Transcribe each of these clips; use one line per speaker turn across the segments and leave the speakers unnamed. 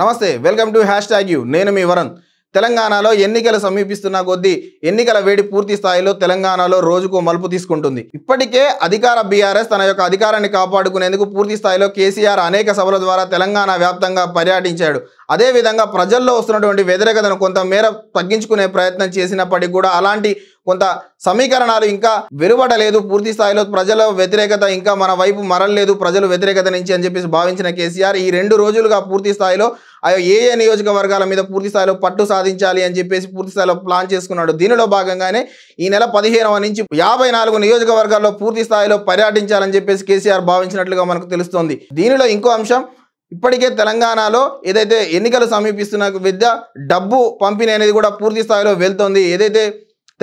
నమస్తే welcome to hash tag U నేను మీ వరుణ్ తెలంగాణలో ఎన్నికలు సమీపిస్తున్న కొద్దీ ఎన్నికల వేడి పూర్తి స్థాయిలో తెలంగాణలో రోజుకు మలుపు తీసుకుంటుంది ఇప్పటికే అధికార బీఆర్ఎస్ తన యొక్క అధికారాన్ని కాపాడుకునేందుకు పూర్తి స్థాయిలో కేసీఆర్ అనేక సభల ద్వారా తెలంగాణ వ్యాప్తంగా పర్యటించాడు అదేవిధంగా ప్రజల్లో వస్తున్నటువంటి వ్యతిరేకతను కొంతమేర తగ్గించుకునే ప్రయత్నం చేసినప్పటికీ కూడా అలాంటి కొంత సమీకరణాలు ఇంకా వెలువడలేదు పూర్తి స్థాయిలో ప్రజల వ్యతిరేకత ఇంకా మన వైపు మరలలేదు ప్రజలు వ్యతిరేకత నుంచి అని చెప్పేసి భావించిన కేసీఆర్ ఈ రెండు రోజులుగా పూర్తి స్థాయిలో అయ్యో ఏ ఏ నియోజకవర్గాల మీద పూర్తి స్థాయిలో పట్టు సాధించాలి అని చెప్పేసి పూర్తి స్థాయిలో ప్లాన్ చేసుకున్నాడు దీనిలో భాగంగానే ఈ నెల పదిహేనవ నుంచి యాభై నాలుగు నియోజకవర్గాల్లో పూర్తి స్థాయిలో పర్యటించాలని చెప్పేసి కేసీఆర్ భావించినట్లుగా మనకు తెలుస్తోంది దీనిలో ఇంకో అంశం ఇప్పటికే తెలంగాణలో ఏదైతే ఎన్నికలు సమీపిస్తున్న విద్య డబ్బు పంపిణీ అనేది కూడా పూర్తి స్థాయిలో వెళ్తోంది ఏదైతే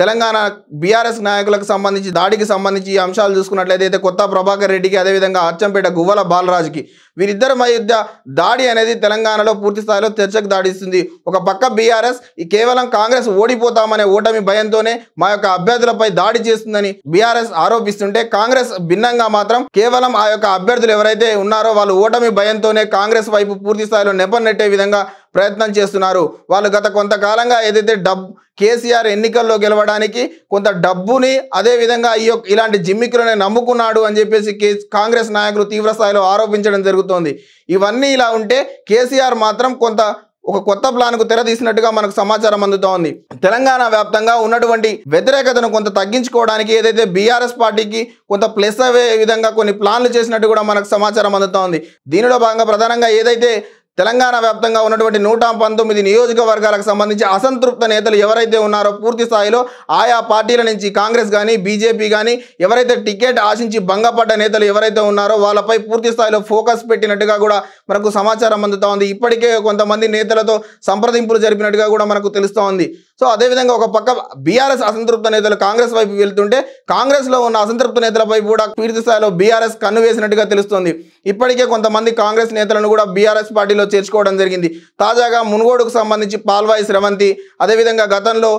తెలంగాణ బీఆర్ఎస్ నాయకులకు సంబంధించి దాడికి సంబంధించి అంశాలు చూసుకున్నట్లయితే అయితే కొత్త ప్రభాకర్ రెడ్డికి అదేవిధంగా అచ్చంపేట గువ్వల బాలరాజుకి వీరిద్దరి మధ్య దాడి అనేది తెలంగాణలో పూర్తి స్థాయిలో చర్చకు దాడిస్తుంది ఒక పక్క బీఆర్ఎస్ కేవలం కాంగ్రెస్ ఓడిపోతామనే ఓటమి భయంతోనే మా యొక్క అభ్యర్థులపై దాడి చేస్తుందని బీఆర్ఎస్ ఆరోపిస్తుంటే కాంగ్రెస్ భిన్నంగా మాత్రం కేవలం ఆ యొక్క అభ్యర్థులు ఎవరైతే ఉన్నారో వాళ్ళు ఓటమి భయంతోనే కాంగ్రెస్ వైపు పూర్తి స్థాయిలో నెప్పనెట్టే విధంగా ప్రయత్నం చేస్తున్నారు వాళ్ళు గత కొంతకాలంగా ఏదైతే డబ్ కేసీఆర్ ఎన్నికల్లో గెలవడానికి కొంత డబ్బుని అదేవిధంగా ఈ యొక్క ఇలాంటి జిమ్మికులనే నమ్ముకున్నాడు అని చెప్పేసి కాంగ్రెస్ నాయకులు తీవ్రస్థాయిలో ఆరోపించడం జరుగుతోంది ఇవన్నీ ఇలా ఉంటే కేసీఆర్ మాత్రం కొంత ఒక కొత్త ప్లాన్కు తెరదీసినట్టుగా మనకు సమాచారం అందుతా ఉంది తెలంగాణ వ్యాప్తంగా ఉన్నటువంటి వ్యతిరేకతను కొంత తగ్గించుకోవడానికి ఏదైతే బీఆర్ఎస్ పార్టీకి కొంత ప్లస్ అవే విధంగా కొన్ని ప్లాన్లు చేసినట్టు కూడా మనకు సమాచారం అందుతా ఉంది దీనిలో భాగంగా ప్రధానంగా ఏదైతే తెలంగాణ వ్యాప్తంగా ఉన్నటువంటి నూట పంతొమ్మిది నియోజకవర్గాలకు సంబంధించి అసంతృప్త నేతలు ఎవరైతే ఉన్నారో పూర్తి స్థాయిలో ఆయా పార్టీల నుంచి కాంగ్రెస్ కానీ బీజేపీ కానీ ఎవరైతే టికెట్ ఆశించి భంగపడ్డ నేతలు ఎవరైతే ఉన్నారో వాళ్ళపై పూర్తి స్థాయిలో ఫోకస్ పెట్టినట్టుగా కూడా మనకు సమాచారం అందుతూ ఉంది ఇప్పటికే కొంతమంది నేతలతో సంప్రదింపులు జరిపినట్టుగా కూడా మనకు తెలుస్తూ ఉంది సో అదేవిధంగా ఒక పక్క బీఆర్ఎస్ అసంతృప్త నేతలు కాంగ్రెస్ వైపు వెళ్తుంటే కాంగ్రెస్లో ఉన్న అసంతృప్త నేతలపై కూడా పూర్తిస్థాయిలో బీఆర్ఎస్ కన్ను వేసినట్టుగా తెలుస్తోంది ఇప్పటికే కొంతమంది కాంగ్రెస్ నేతలను కూడా బీఆర్ఎస్ పార్టీలో చేర్చుకోవడం జరిగింది తాజాగా మునుగోడుకు సంబంధించి పాల్వాయి శ్రవంతి అదేవిధంగా గతంలో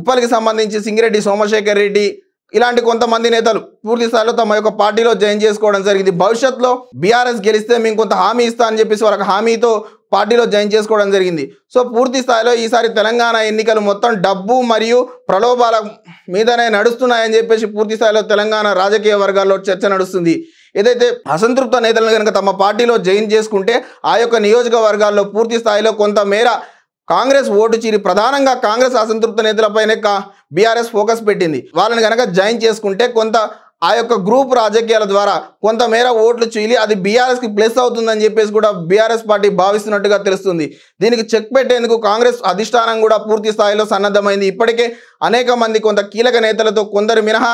ఉప్పలికి సంబంధించి సింగిరెడ్డి సోమశేఖర్ రెడ్డి ఇలాంటి కొంతమంది నేతలు పూర్తి స్థాయిలో తమ యొక్క పార్టీలో జాయిన్ చేసుకోవడం జరిగింది భవిష్యత్తులో బీఆర్ఎస్ గెలిస్తే మేము కొంత హామీ ఇస్తా అని చెప్పేసి వాళ్ళకి హామీతో పార్టీలో జాయిన్ చేసుకోవడం జరిగింది సో పూర్తి స్థాయిలో ఈసారి తెలంగాణ ఎన్నికలు మొత్తం డబ్బు మరియు ప్రలోభాల మీదనే నడుస్తున్నాయని చెప్పేసి పూర్తి స్థాయిలో తెలంగాణ రాజకీయ వర్గాల్లో చర్చ నడుస్తుంది ఏదైతే అసంతృప్త నేతలను కనుక తమ పార్టీలో జాయిన్ చేసుకుంటే ఆ యొక్క నియోజకవర్గాల్లో పూర్తి స్థాయిలో కొంతమేర కాంగ్రెస్ ఓటు చీరి ప్రధానంగా కాంగ్రెస్ అసంతృప్త నేతలపైనే కా బీఆర్ఎస్ ఫోకస్ పెట్టింది వాళ్ళని కనుక జాయిన్ చేసుకుంటే కొంత ఆ యొక్క గ్రూప్ రాజకీయాల ద్వారా కొంతమేర ఓట్లు చీలి అది బీఆర్ఎస్కి ప్లస్ అవుతుందని చెప్పేసి కూడా బీఆర్ఎస్ పార్టీ భావిస్తున్నట్టుగా తెలుస్తుంది దీనికి చెక్ పెట్టేందుకు కాంగ్రెస్ అధిష్టానం కూడా పూర్తి స్థాయిలో సన్నద్ధమైంది ఇప్పటికే అనేక మంది కొంత కీలక నేతలతో కొందరు మినహా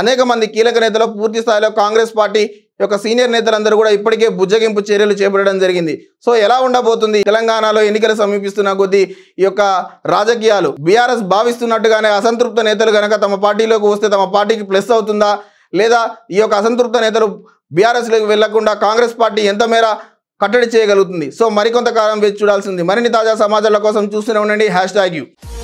అనేక మంది కీలక నేతలు పూర్తి స్థాయిలో కాంగ్రెస్ పార్టీ యొక్క సీనియర్ నేతలందరూ కూడా ఇప్పటికే బుజ్జగింపు చర్యలు చేపట్టడం జరిగింది సో ఎలా ఉండబోతుంది తెలంగాణలో ఎన్నికలు సమీపిస్తున్న కొద్దీ ఈ యొక్క రాజకీయాలు బీఆర్ఎస్ భావిస్తున్నట్టుగానే అసంతృప్త నేతలు కనుక తమ పార్టీలోకి వస్తే తమ పార్టీకి ప్లస్ అవుతుందా లేదా ఈ యొక్క అసంతృప్త నేతలు బీఆర్ఎస్లోకి వెళ్లకుండా కాంగ్రెస్ పార్టీ ఎంత మేర కట్టడి చేయగలుగుతుంది సో మరికొంత కాలం వేచి చూడాల్సింది మరిన్ని తాజా సమాచారాల కోసం చూస్తూనే ఉండండి హ్యాష్ ట్యాగ్ యూ